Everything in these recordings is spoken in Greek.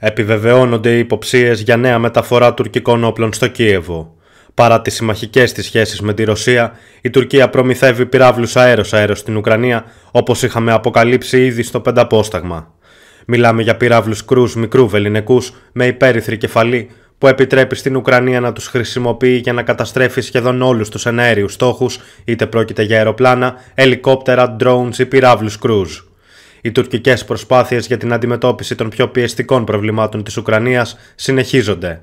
Επιβεβαιώνονται οι υποψίες για νέα μεταφορά τουρκικών όπλων στο Κίεβο. Παρά τις συμμαχικές της σχέσεις με τη Ρωσία, η Τουρκία προμηθεύει πυράβλους αέρος-αέρο στην Ουκρανία, όπως είχαμε αποκαλύψει ήδη στο πενταπόσταγμα. Μιλάμε για πυράβλους κρούς μικρού βελληνικού με υπέρυθρη κεφαλή, που επιτρέπει στην Ουκρανία να τους χρησιμοποιεί για να καταστρέφει σχεδόν όλους τους εναέριους στόχους είτε πρόκειται για αεροπλάνα, ελικόπτερα, drones ή πυράβλους κρούς. Οι τουρκικές προσπάθειες για την αντιμετώπιση των πιο πιεστικών προβλημάτων της Ουκρανίας συνεχίζονται.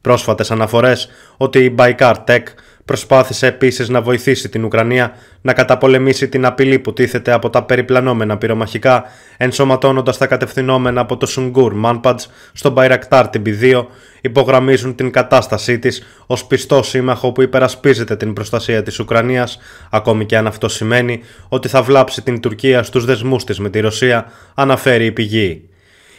Πρόσφατες αναφορές ότι η Baikar Tech Προσπάθησε επίσης να βοηθήσει την Ουκρανία να καταπολεμήσει την απειλή που τίθεται από τα περιπλανόμενα πυρομαχικά, ενσωματώνοντας τα κατευθυνόμενα από το Σουνγκούρ Μάνπατζ στον Bayraktar την 2 υπογραμμίζουν την κατάστασή της ως πιστό σύμμαχο που υπερασπίζεται την προστασία της Ουκρανίας, ακόμη και αν αυτό σημαίνει ότι θα βλάψει την Τουρκία στους δεσμούς της με τη Ρωσία, αναφέρει η πηγή.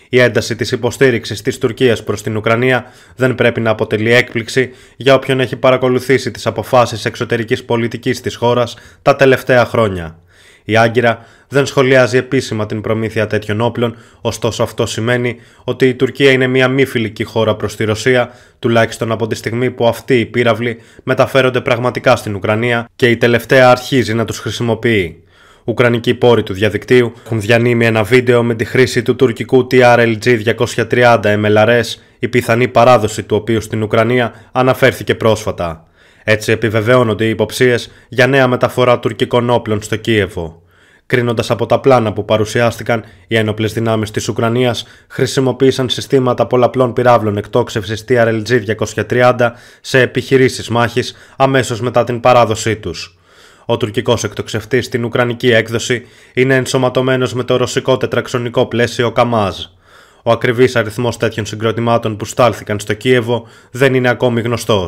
Η ένταση της υποστήριξης της Τουρκίας προς την Ουκρανία δεν πρέπει να αποτελεί έκπληξη για όποιον έχει παρακολουθήσει τις αποφάσεις εξωτερικής πολιτικής της χώρας τα τελευταία χρόνια. Η Άγκυρα δεν σχολιάζει επίσημα την προμήθεια τέτοιων όπλων, ωστόσο αυτό σημαίνει ότι η Τουρκία είναι μια μη φιλική χώρα προς τη Ρωσία, τουλάχιστον από τη στιγμή που αυτοί οι πύραυλοι μεταφέρονται πραγματικά στην Ουκρανία και η τελευταία αρχίζει να τους χρησιμοποιεί. Ουκρανικοί πόροι του διαδικτύου έχουν διανύμει ένα βίντεο με τη χρήση του τουρκικού TRLG 230 MLRS, η πιθανή παράδοση του οποίου στην Ουκρανία αναφέρθηκε πρόσφατα. Έτσι επιβεβαιώνονται οι υποψίες για νέα μεταφορά τουρκικών όπλων στο Κίεβο. Κρίνοντας από τα πλάνα που παρουσιάστηκαν, οι ένοπλες δυνάμεις της Ουκρανίας χρησιμοποίησαν συστήματα πολλαπλών πυράβλων εκτόξευσης TRLG 230 σε επιχειρήσεις μάχης αμέσως μετά την παράδοσή τους. Ο τουρκικός εκτοξευτής στην ουκρανική έκδοση είναι ενσωματωμένος με το ρωσικό τετραξονικό πλαίσιο Καμάζ. Ο ακριβής αριθμός τέτοιων συγκροτημάτων που στάλθηκαν στο Κίεβο δεν είναι ακόμη γνωστός.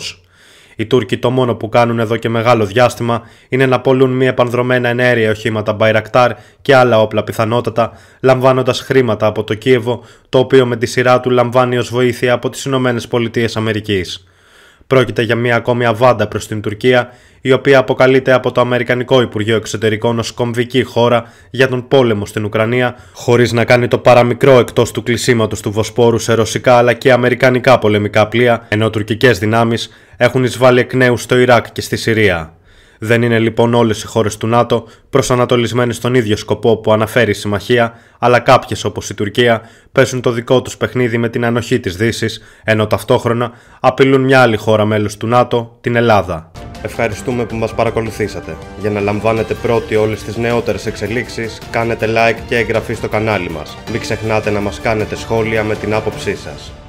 Οι Τούρκοι το μόνο που κάνουν εδώ και μεγάλο διάστημα είναι να πολλούν μη επανδρομένα ενέργεια οχήματα Μπαϊρακτάρ και άλλα όπλα πιθανότατα, λαμβάνοντας χρήματα από το Κίεβο, το οποίο με τη σειρά του λαμβάνει ως βοήθεια από τις ΗΠΑ. Πρόκειται για μια ακόμη αβάντα προς την Τουρκία, η οποία αποκαλείται από το Αμερικανικό Υπουργείο Εξωτερικών ως κομβική χώρα για τον πόλεμο στην Ουκρανία, χωρίς να κάνει το παραμικρό εκτός του κλεισίματος του Βοσπόρου σε ρωσικά αλλά και αμερικανικά πολεμικά πλοία, ενώ τουρκικές δυνάμεις έχουν εισβάλει εκ νέου στο Ιράκ και στη Συρία. Δεν είναι λοιπόν όλες οι χώρες του ΝΑΤΟ προσανατολισμένες στον ίδιο σκοπό που αναφέρει η Συμμαχία, αλλά κάποιες όπως η Τουρκία παίζουν το δικό τους παιχνίδι με την ανοχή της Δύσης, ενώ ταυτόχρονα απειλούν μια άλλη χώρα μέλος του ΝΑΤΟ, την Ελλάδα. Ευχαριστούμε που μας παρακολουθήσατε. Για να λαμβάνετε πρώτοι όλες τις νεότερες εξελίξεις, κάνετε like και εγγραφή στο κανάλι μας. Μην ξεχνάτε να μας κάνετε σχόλια με την άποψή σας.